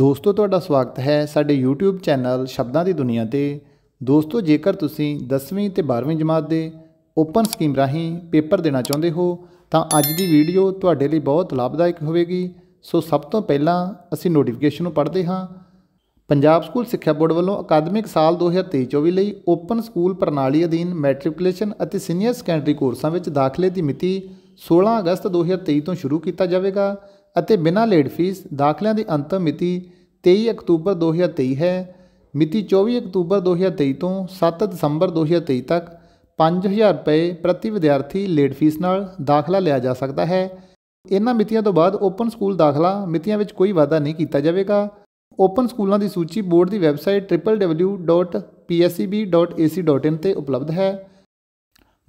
ਦੋਸਤੋ ਤੁਹਾਡਾ ਸਵਾਗਤ ਹੈ ਸਾਡੇ YouTube ਚੈਨਲ ਸ਼ਬਦਾਂ ਦੀ ਦੁਨੀਆ ਤੇ ਦੋਸਤੋ ਜੇਕਰ ਤੁਸੀਂ 10ਵੀਂ ਤੇ 12ਵੀਂ ਜਮਾਤ ਦੇ ਓਪਨ ਸਕੀਮ ਰਾਹੀਂ ਪੇਪਰ ਦੇਣਾ ਚਾਹੁੰਦੇ ਹੋ ਤਾਂ ਅੱਜ ਦੀ ਵੀਡੀਓ ਤੁਹਾਡੇ ਲਈ ਬਹੁਤ ਲਾਭਦਾਇਕ ਹੋਵੇਗੀ ਸੋ ਸਭ ਤੋਂ ਪਹਿਲਾਂ ਅਸੀਂ ਨੋਟੀਫਿਕੇਸ਼ਨ ਨੂੰ ਪੜ੍ਹਦੇ ਹਾਂ ਪੰਜਾਬ ਸਕੂਲ ਸਿੱਖਿਆ ਬੋਰਡ ਵੱਲੋਂ ਅਕਾਦਮਿਕ ਸਾਲ 2023-24 ਲਈ ਓਪਨ ਸਕੂਲ ਪ੍ਰਣਾਲੀ ਅਧੀਨ ਮੈਟ੍ਰਿਕੂਲੇਸ਼ਨ ਅਤੇ ਸੀਨੀਅਰ ਸੈਕੰਡਰੀ ਕੋਰਸਾਂ ਵਿੱਚ ਦਾਖਲੇ ਦੀ ਮਿਤੀ 16 ਅਗਸਤ 2023 ਤੋਂ ਸ਼ੁਰੂ ਕੀਤਾ ਜਾਵੇਗਾ ਅਤੇ ਬਿਨਾਂ ਲੇਟ ਫੀਸ ਦਾਖਲਿਆਂ ਦੀ ਅੰਤਮ ਮਿਤੀ 23 ਅਕਤੂਬਰ 2023 ਹੈ ਮਿਤੀ 24 ਅਕਤੂਬਰ 2023 ਤੋਂ 7 ਦਸੰਬਰ 2023 ਤੱਕ 5000 ਰੁਪਏ ਪ੍ਰਤੀ ਵਿਦਿਆਰਥੀ ਲੇਟ ਫੀਸ ਨਾਲ ਦਾਖਲਾ ਲਿਆ ਜਾ ਸਕਦਾ ਹੈ ਇਹਨਾਂ ਮਿਤੀਆਂ ਤੋਂ ਬਾਅਦ ਓਪਨ ਸਕੂਲ ਦਾਖਲਾ ਮਿਤੀਆਂ ਵਿੱਚ ਕੋਈ ਵਾਧਾ ਨਹੀਂ ਕੀਤਾ ਜਾਵੇਗਾ ਓਪਨ ਸਕੂਲਾਂ ਦੀ ਸੂਚੀ ਬੋਰਡ ਦੀ ਵੈਬਸਾਈਟ www.pscb.ac.in ਤੇ ਉਪਲਬਧ ਹੈ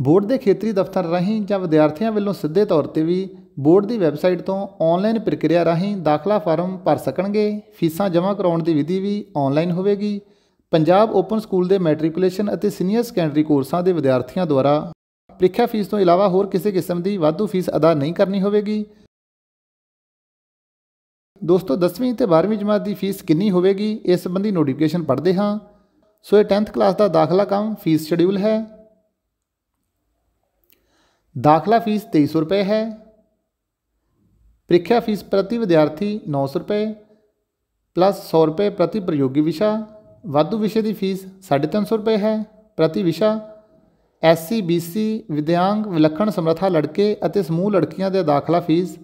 ਬੋਰਡ ਦੇ ਖੇਤਰੀ ਦਫ਼ਤਰ ਰਹੀਂ ਜਾਂ ਵਿਦਿਆਰਥੀਆਂ ਵੱਲੋਂ ਸਿੱਧੇ ਤੌਰ ਤੇ ਵੀ ਬੋਰਡ ਦੀ ਵੈਬਸਾਈਟ ਤੋਂ ਆਨਲਾਈਨ ਪ੍ਰਕਿਰਿਆ ਰਾਹੀਂ ਦਾਖਲਾ ਫਾਰਮ ਭਰ ਸਕਣਗੇ ਫੀਸਾਂ ਜਮ੍ਹਾਂ ਕਰਾਉਣ ਦੀ ਵਿਧੀ ਵੀ ਆਨਲਾਈਨ ਹੋਵੇਗੀ ਪੰਜਾਬ ਓਪਨ ਸਕੂਲ ਦੇ ਮੈਟ੍ਰਿਕੂਲੇਸ਼ਨ ਅਤੇ ਸੀਨੀਅਰ ਸੈਕੰਡਰੀ ਕੋਰਸਾਂ ਦੇ ਵਿਦਿਆਰਥੀਆਂ ਦੁਆਰਾ ਪ੍ਰੀਖਿਆ ਫੀਸ ਤੋਂ ਇਲਾਵਾ ਹੋਰ ਕਿਸੇ ਕਿਸਮ ਦੀ ਵਾਧੂ ਫੀਸ ਅਦਾ ਨਹੀਂ ਕਰਨੀ ਹੋਵੇਗੀ ਦੋਸਤੋ 10ਵੀਂ ਤੇ 12ਵੀਂ ਜਮਾਤ ਦੀ ਫੀਸ ਕਿੰਨੀ ਹੋਵੇਗੀ ਇਸ ਸੰਬੰਧੀ ਨੋਟੀਫਿਕੇਸ਼ਨ ਪੜ੍ਹਦੇ ਹਾਂ ਸੋ ਇਹ 10th ਕਲਾਸ ਦਾ ਦਾਖਲਾ ਕੰਮ ਫੀਸ ਸ਼ਡਿਊਲ ਹੈ ਦਾਖਲਾ ਫੀਸ 2300 ਰੁਪਏ ਹੈ ਪ੍ਰੀਖਿਆ ਫੀਸ ਪ੍ਰਤੀ ਵਿਦਿਆਰਥੀ 900 ਰੁਪਏ ਪਲੱਸ 100 ਰੁਪਏ ਪ੍ਰਤੀ ਪ੍ਰਯੋਗੀ ਵਿਸ਼ਾ ਵਾਧੂ ਵਿਸ਼ੇ ਦੀ ਫੀਸ 350 ਰੁਪਏ ਹੈ ਪ੍ਰਤੀ ਵਿਸ਼ਾ ਐਸਸੀ ਬੀਸੀ ਵਿਦਿਆੰਗ ਵਿਲੱਖਣ ਸਮਰੱਥਾ ਲੜਕੇ ਅਤੇ ਸਮੂਹ ਲੜਕੀਆਂ ਦੇ ਦਾਖਲਾ ਫੀਸ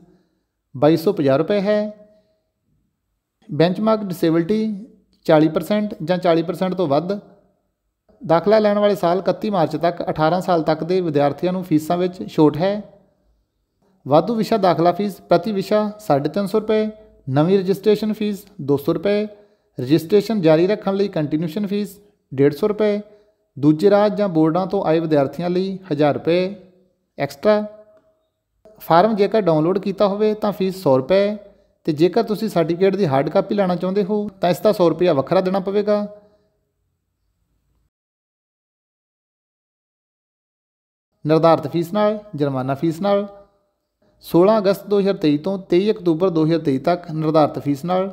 2250 ਰੁਪਏ ਹੈ ਬੈਂਚਮਾਰਕ ਡਿਸੇਬਿਲਟੀ 40% ਜਾਂ 40% ਤੋਂ ਵੱਧ ਦਾਖਲਾ ਲੈਣ ਵਾਲੇ ਸਾਲ 31 ਮਾਰਚ ਤੱਕ 18 ਸਾਲ ਤੱਕ ਦੇ ਵਿਦਿਆਰਥੀਆਂ ਨੂੰ ਫੀਸਾਂ ਵਿੱਚ ਛੋਟ ਹੈ ਵਾਧੂ ਵਿਸ਼ਾ ਦਾਖਲਾ ਫੀਸ ਪ੍ਰਤੀ ਵਿਸ਼ਾ 350 ਰੁਪਏ ਨਵੀਂ ਰਜਿਸਟ੍ਰੇਸ਼ਨ ਫੀਸ 200 ਰੁਪਏ ਰਜਿਸਟ੍ਰੇਸ਼ਨ ਜਾਰੀ ਰੱਖਣ ਲਈ ਕੰਟੀਨਿਊਸ਼ਨ ਫੀਸ 150 ਰੁਪਏ ਦੂਜੇ ਰਾਜ ਜਾਂ ਬੋਰਡਾਂ ਤੋਂ ਆਏ ਵਿਦਿਆਰਥੀਆਂ ਲਈ 1000 ਰੁਪਏ ਐਕਸਟਰਾ ਫਾਰਮ ਜੇਕਰ ਡਾਊਨਲੋਡ ਕੀਤਾ ਹੋਵੇ ਤਾਂ ਫੀਸ 100 ਰੁਪਏ ਤੇ ਜੇਕਰ ਤੁਸੀਂ ਸਰਟੀਫਿਕੇਟ ਦੀ ਹਾਰਡ ਕਾਪੀ ਲੈਣਾ ਚਾਹੁੰਦੇ ਹੋ ਤਾਂ ਇਸ ਦਾ 100 ਰੁਪਏ ਵੱਖਰਾ ਦੇਣਾ ਪਵੇਗਾ ਨਿਰਧਾਰਤ ਫੀਸ ਨਾਲ ਜੁਰਮਾਨਾ ਫੀਸ ਨਾਲ 16 ਅਗਸਤ 2023 ਤੋਂ 23 ਅਕਤੂਬਰ 2023 ਤੱਕ ਨਿਰਧਾਰਤ ਫੀਸ ਨਾਲ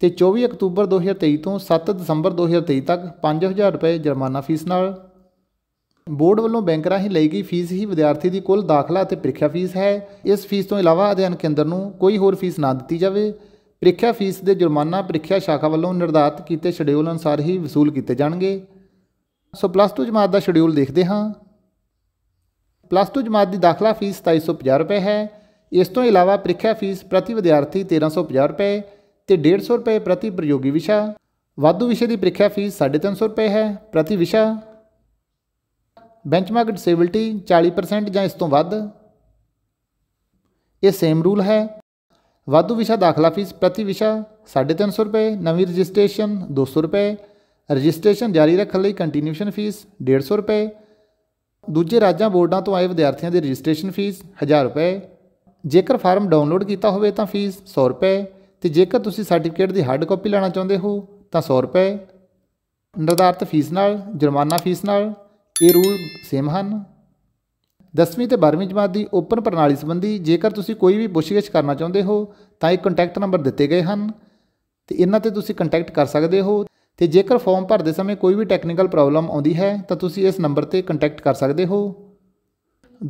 ਤੇ 24 ਅਕਤੂਬਰ 2023 ਤੋਂ 7 ਦਸੰਬਰ 2023 ਤੱਕ 5000 ਰੁਪਏ ਜੁਰਮਾਨਾ ਫੀਸ ਨਾਲ ਬੋਰਡ ਵੱਲੋਂ ਬੈਂਕ ਰਾਹੀਂ ਲਈ ਗਈ ਫੀਸ ਹੀ ਵਿਦਿਆਰਥੀ ਦੀ ਕੁੱਲ ਦਾਖਲਾ ਅਤੇ ਪ੍ਰੀਖਿਆ ਫੀਸ ਹੈ ਇਸ ਫੀਸ ਤੋਂ ਇਲਾਵਾ ਅਧਿਐਨ ਕੇਂਦਰ ਨੂੰ ਕੋਈ ਹੋਰ ਫੀਸ ਨਾ ਦਿੱਤੀ ਜਾਵੇ ਪ੍ਰੀਖਿਆ ਫੀਸ ਦੇ ਜੁਰਮਾਨਾ ਪ੍ਰੀਖਿਆ ਸ਼ਾਖਾ ਵੱਲੋਂ ਨਿਰਧਾਰਤ ਕੀਤੇ ਸ਼ਡਿਊਲ ਅਨੁਸਾਰ ਹੀ ਵਸੂਲ ਕੀਤੇ ਜਾਣਗੇ ਸੋ ਪਲੱਸ 2 ਜਮਾਤ ਦਾ ਸ਼ਡਿਊਲ ਦੇਖਦੇ ਹਾਂ ਪਲੱਸ 2 ਜਮਾਤ ਦੀ ਦਾਖਲਾ ਫੀਸ 2750 ਰੁਪਏ ਹੈ ਇਸ ਤੋਂ ਇਲਾਵਾ ਪ੍ਰੀਖਿਆ ਫੀਸ ਪ੍ਰਤੀ ਵਿਦਿਆਰਥੀ 1350 ਰੁਪਏ ਤੇ 150 ਰੁਪਏ ਪ੍ਰਤੀ ਪ੍ਰਯੋਗੀ ਵਿਸ਼ਾ ਵਾਧੂ ਵਿਸ਼ੇ ਦੀ ਪ੍ਰੀਖਿਆ ਫੀਸ 350 ਰੁਪਏ ਹੈ ਪ੍ਰਤੀ ਵਿਸ਼ਾ ਬੈਂਚਮਾਰਕ ਡਿਸੇਬਿਲਟੀ 40% ਜਾਂ ਇਸ ਤੋਂ ਵੱਧ ਇਹ ਸੇਮ ਰੂਲ ਹੈ ਵਾਧੂ ਵਿਸ਼ਾ ਦਾਖਲਾ ਫੀਸ ਪ੍ਰਤੀ ਵਿਸ਼ਾ 350 ਰੁਪਏ ਨਵੀਂ ਰਜਿਸਟ੍ਰੇਸ਼ਨ 200 ਰੁਪਏ ਰਜਿਸਟ੍ਰੇਸ਼ਨ ਜਾਰੀ ਰੱਖਣ ਲਈ ਕੰਟੀਨਿਊਸ਼ਨ ਫੀਸ 150 ਰੁਪਏ ਦੂਜੇ ਰਾਜਾਂ ਬੋਰਡਾਂ ਤੋਂ ਆਏ ਵਿਦਿਆਰਥੀਆਂ ਦੀ ਰਜਿਸਟ੍ਰੇਸ਼ਨ ਫੀਸ 1000 ਰੁਪਏ ਜੇਕਰ ਫਾਰਮ ਡਾਊਨਲੋਡ ਕੀਤਾ ਹੋਵੇ ਤਾਂ ਫੀਸ 100 ਰੁਪਏ ਤੇ ਜੇਕਰ ਤੁਸੀਂ ਸਰਟੀਫਿਕੇਟ ਦੀ ਹਾਰਡ ਕਾਪੀ ਲੈਣਾ ਚਾਹੁੰਦੇ ਹੋ ਤਾਂ 100 ਰੁਪਏ ਨਿਰਧਾਰਤ ਫੀਸ ਨਾਲ ਜੁਰਮਾਨਾ ਫੀਸ ਨਾਲ ਇਹ ਰੂਲ ਸੇਮ ਹਨ 10ਵੀਂ ਤੇ 12ਵੀਂ ਜਮਾਤ ਦੀ ਓਪਨ ਪ੍ਰਣਾਲੀ ਸੰਬੰਧੀ ਜੇਕਰ ਤੁਸੀਂ ਕੋਈ ਵੀ ਪੁੱਛਗਿੱਛ ਕਰਨਾ ਚਾਹੁੰਦੇ ਹੋ ਤਾਂ ਇਹ ਕੰਟੈਕਟ ਨੰਬਰ ਦਿੱਤੇ ਗਏ ਹਨ ਤੇ ਇਹਨਾਂ ਤੇ ਤੁਸੀਂ ਕੰਟੈਕਟ ਕਰ ਸਕਦੇ ਹੋ ਤੇ ਜੇਕਰ ਫਾਰਮ ਭਰਦੇ ਸਮੇਂ ਕੋਈ ਵੀ ਟੈਕਨੀਕਲ ਪ੍ਰੋਬਲਮ ਆਉਂਦੀ ਹੈ ਤਾਂ ਤੁਸੀਂ ਇਸ ਨੰਬਰ ਤੇ ਕੰਟੈਕਟ ਕਰ ਸਕਦੇ ਹੋ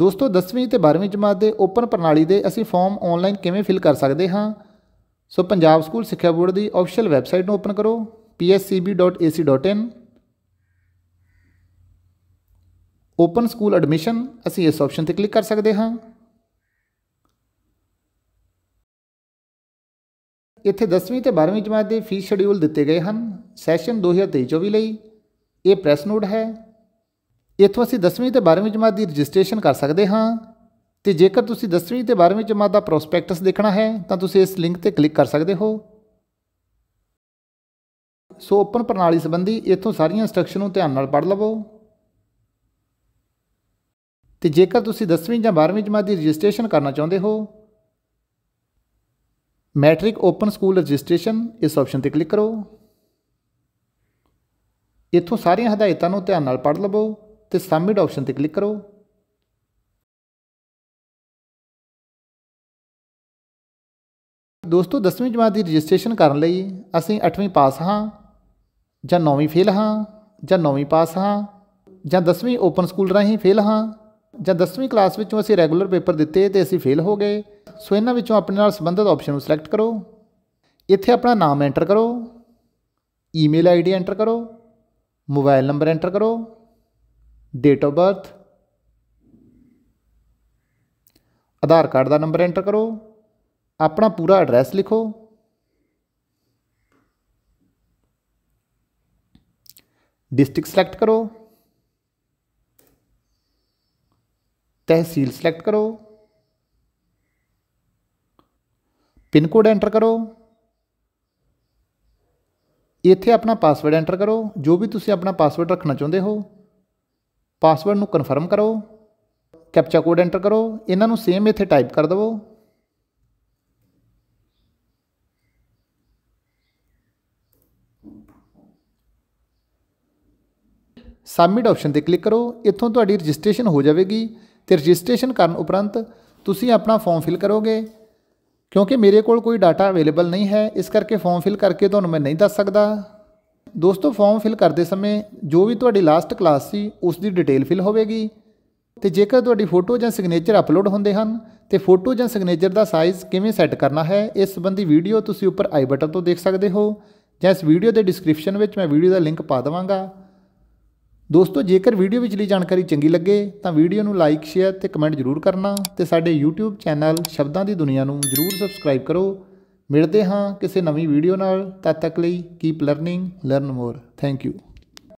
ਦੋਸਤੋ 10ਵੀਂ ਤੇ 12ਵੀਂ ਜਮਾਤ ਦੇ ਓਪਨ ਪ੍ਰਣਾਲੀ ਦੇ ਅਸੀਂ ਫਾਰਮ ਆਨਲਾਈਨ ਕਿਵੇਂ ਫਿਲ ਕਰ ਸਕਦੇ ਹਾਂ ਸੋ ਪੰਜਾਬ ਸਕੂਲ ਸਿੱਖਿਆ ਬੋਰਡ ਦੀ ਅਫੀਸ਼ੀਅਲ ਵੈਬਸਾਈਟ ਨੂੰ ਓਪਨ ਕਰੋ pscb.ac.in ਓਪਨ ਸਕੂਲ ਐਡਮਿਸ਼ਨ ਅਸੀਂ ਇਸ ਆਪਸ਼ਨ ਤੇ ਕਲਿੱਕ ਕਰ ਸਕਦੇ ਹਾਂ ਇੱਥੇ 10ਵੀਂ ਤੇ 12ਵੀਂ ਜਮਾਤ ਦੇ ਫੀਸ ਸ਼ਡਿਊਲ ਦਿੱਤੇ ਗਏ ਹਨ ਸੈਸ਼ਨ 2023-24 ਲਈ ਇਹ ਪ੍ਰੈਸ ਨੋਟ ਹੈ ਇੱਥੋਂ ਅਸੀਂ 10ਵੀਂ ਤੇ 12ਵੀਂ ਜਮਾਤ ਦੀ ਰਜਿਸਟ੍ਰੇਸ਼ਨ ਕਰ ਸਕਦੇ ਹਾਂ ਤੇ ਜੇਕਰ ਤੁਸੀਂ 10ਵੀਂ ਤੇ 12ਵੀਂ ਜਮਾਤ ਦਾ ਪ੍ਰੋਸਪੈਕਟਸ ਦੇਖਣਾ ਹੈ ਤਾਂ ਤੁਸੀਂ ਇਸ ਲਿੰਕ ਤੇ ਕਲਿੱਕ ਕਰ ਸਕਦੇ ਹੋ ਸੋ ਓਪਨ ਪ੍ਰਣਾਲੀ ਸੰਬੰਧੀ ਇੱਥੋਂ ਸਾਰੀਆਂ ਇਨਸਟਰਕਸ਼ਨ ਨੂੰ ਧਿਆਨ ਨਾਲ ਪੜ੍ਹ ਲਵੋ ਤੇ ਜੇਕਰ ਤੁਸੀਂ 10ਵੀਂ ਜਾਂ 12ਵੀਂ ਜਮਾਤ ਦੀ ਰਜਿਸਟ੍ਰੇਸ਼ਨ ਕਰਨਾ ਚਾਹੁੰਦੇ ਹੋ ਮੈਟ੍ਰਿਕ ਓਪਨ ਸਕੂਲ ਰਜਿਸਟ੍ਰੇਸ਼ਨ ਇਸ ਆਪਸ਼ਨ ਤੇ ਕਲਿੱਕ ਕਰੋ ਇੱਥੋਂ ਸਾਰੀਆਂ ਹਦਾਇਤਾਂ ਨੂੰ ਧਿਆਨ ਨਾਲ ਪੜ੍ਹ ਲਵੋ ਤੇ ਸਬਮਿਟ ਆਪਸ਼ਨ ਤੇ ਕਲਿੱਕ ਕਰੋ ਦੋਸਤੋ 10ਵੀਂ ਜਮਾਤ ਦੀ ਰਜਿਸਟ੍ਰੇਸ਼ਨ ਕਰਨ ਲਈ ਅਸੀਂ 8ਵੀਂ ਪਾਸ ਹਾਂ ਜਾਂ 9ਵੀਂ ਫੇਲ ਹਾਂ ਜਾਂ 9ਵੀਂ ਪਾਸ ਹਾਂ ਜਾਂ 10ਵੀਂ ਓਪਨ ਸਕੂਲ ਰਹੀ ਫੇਲ ਹਾਂ ਜਾਂ 10ਵੀਂ ਕਲਾਸ ਵਿੱਚੋਂ ਅਸੀਂ ਰੈਗੂਲਰ ਪੇਪਰ ਦਿੱਤੇ ਤੇ ਅਸੀਂ ਫੇਲ ਹੋ ਗਏ ਸੋ ਇਹਨਾਂ ਵਿੱਚੋਂ ਆਪਣੇ ਨਾਲ ਸੰਬੰਧਿਤ ਆਪਸ਼ਨ ਨੂੰ ਸਿਲੈਕਟ ਕਰੋ ਇੱਥੇ ਆਪਣਾ ਨਾਮ ਐਂਟਰ ਕਰੋ ਈਮੇਲ ਆਈਡੀ ਐਂਟਰ ਕਰੋ ਮੋਬਾਈਲ ਨੰਬਰ ਐਂਟਰ ਕਰੋ date of birth Aadhaar card ਦਾ ਨੰਬਰ ਐਂਟਰ ਕਰੋ ਆਪਣਾ ਪੂਰਾ ਐਡਰੈਸ ਲਿਖੋ ਡਿਸਟ੍ਰਿਕਟ ਸਿਲੈਕਟ ਕਰੋ ਤਹਿਸੀਲ ਸਿਲੈਕਟ ਕਰੋ ਪਿਨ ਕੋਡ ਐਂਟਰ ਕਰੋ ਇੱਥੇ ਆਪਣਾ ਪਾਸਵਰਡ ਐਂਟਰ ਕਰੋ ਜੋ ਵੀ ਤੁਸੀਂ ਆਪਣਾ ਪਾਸਵਰਡ ਰੱਖਣਾ ਚਾਹੁੰਦੇ ਹੋ ਪਾਸਵਰਡ ਨੂੰ ਕਨਫਰਮ ਕਰੋ ਕੈਪਚਾ ਕੋਡ ਐਂਟਰ ਕਰੋ ਇਹਨਾਂ ਨੂੰ ਸੇਮ ਇੱਥੇ ਟਾਈਪ ਕਰ ਦਿਵੋ ਸਬਮਿਟ ਆਪਸ਼ਨ ਤੇ ਕਲਿੱਕ ਕਰੋ ਇੱਥੋਂ ਤੁਹਾਡੀ ਰਜਿਸਟ੍ਰੇਸ਼ਨ ਹੋ ਜਾਵੇਗੀ ਤੇ ਰਜਿਸਟ੍ਰੇਸ਼ਨ ਕਰਨ ਉਪਰੰਤ ਤੁਸੀਂ ਆਪਣਾ ਫਾਰਮ ਫਿਲ ਕਰੋਗੇ ਕਿਉਂਕਿ ਮੇਰੇ ਕੋਲ ਕੋਈ ਡਾਟਾ ਅਵੇਲੇਬਲ ਨਹੀਂ ਹੈ ਇਸ ਕਰਕੇ ਫਾਰਮ ਫਿਲ ਕਰਕੇ ਤੁਹਾਨੂੰ ਮੈਂ ਨਹੀਂ ਦੱਸ ਸਕਦਾ ਦੋਸਤੋ ਫਾਰਮ ਫਿਲ ਕਰਦੇ ਸਮੇਂ ਜੋ ਵੀ ਤੁਹਾਡੀ ਲਾਸਟ ਕਲਾਸ ਸੀ ਉਸ ਦੀ ਡਿਟੇਲ ਫਿਲ ਹੋਵੇਗੀ ਤੇ ਜੇਕਰ ਤੁਹਾਡੀ ਫੋਟੋ ਜਾਂ ਸਿਗਨੇਚਰ ਅਪਲੋਡ ਹੁੰਦੇ ਹਨ ਤੇ ਫੋਟੋ ਜਾਂ ਸਿਗਨੇਚਰ ਦਾ ਸਾਈਜ਼ ਕਿਵੇਂ ਸੈੱਟ ਕਰਨਾ ਹੈ ਇਸ ਸੰਬੰਧੀ ਵੀਡੀਓ ਤੁਸੀਂ ਉੱਪਰ ਆਈ ਬਟਨ ਤੋਂ ਦੇਖ ਸਕਦੇ ਹੋ ਜਾਂ ਇਸ ਵੀਡੀਓ ਦੇ ਡਿਸਕ੍ਰਿਪਸ਼ਨ ਵਿੱਚ ਮੈਂ ਵੀਡੀਓ ਦਾ ਲਿੰਕ ਪਾ ਦਵਾਂਗਾ ਦੋਸਤੋ ਜੇਕਰ ਵੀਡੀਓ ਵਿੱਚਲੀ ਜਾਣਕਾਰੀ ਚੰਗੀ ਲੱਗੇ ਤਾਂ ਵੀਡੀਓ ਨੂੰ ਲਾਈਕ ਸ਼ੇਅਰ ਤੇ ਕਮੈਂਟ ਜ਼ਰੂਰ ਕਰਨਾ ਤੇ ਸਾਡੇ YouTube ਚੈਨਲ ਸ਼ਬਦਾਂ ਦੀ ਦੁਨੀਆ ਨੂੰ ਜ਼ਰੂਰ ਸਬਸਕ੍ਰਾਈਬ ਕਰੋ ਮਿਲਦੇ ਹਾਂ ਕਿਸੇ ਨਵੀਂ ਵੀਡੀਓ ਨਾਲ ਤਦ ਤੱਕ ਲਈ keep learning learn more thank you